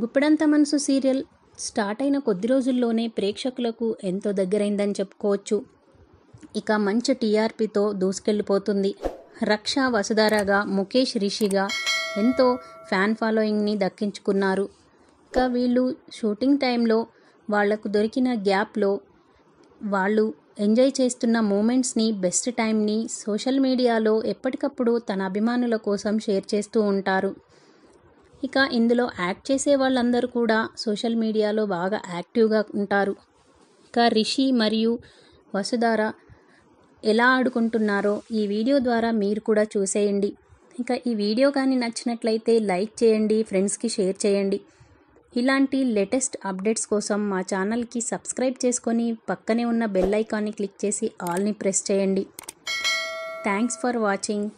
గుప్పడంత మనసు serial start అయిన కొద్ది రోజుల్లోనే ప్రేక్షకులకు ఎంతో దగ్గరైందని చెప్పుకోవచ్చు ఇక మంచి టీఆర్పీతో దూసుకెళ్ళిపోతుంది రక్ష వసుధారగా ముఖేష్ రిషిగా ఎంతో ఫ్యాన్ ఫాలోయింగ్ని దక్కించుకున్నారు ఇక వీళ్ళు షూటింగ్ టైంలో వాళ్లకు దొరికిన గ్యాప్లో వాళ్ళు ఎంజాయ్ చేస్తున్న మూమెంట్స్ని బెస్ట్ టైంని సోషల్ మీడియాలో ఎప్పటికప్పుడు తన అభిమానుల కోసం షేర్ చేస్తూ ఉంటారు ఇక ఇందులో యాక్ట్ చేసే వాళ్ళందరూ కూడా సోషల్ మీడియాలో బాగా యాక్టివ్గా ఉంటారు ఇక రిషి మరియు వసుధార ఎలా ఆడుకుంటున్నారో ఈ వీడియో ద్వారా మీరు కూడా చూసేయండి ఇంకా ఈ వీడియో కానీ నచ్చినట్లయితే లైక్ చేయండి ఫ్రెండ్స్కి షేర్ చేయండి ఇలాంటి లేటెస్ట్ అప్డేట్స్ కోసం మా ఛానల్కి సబ్స్క్రైబ్ చేసుకొని పక్కనే ఉన్న బెల్ ఐకాన్ని క్లిక్ చేసి ఆల్ని ప్రెస్ చేయండి థ్యాంక్స్ ఫర్ వాచింగ్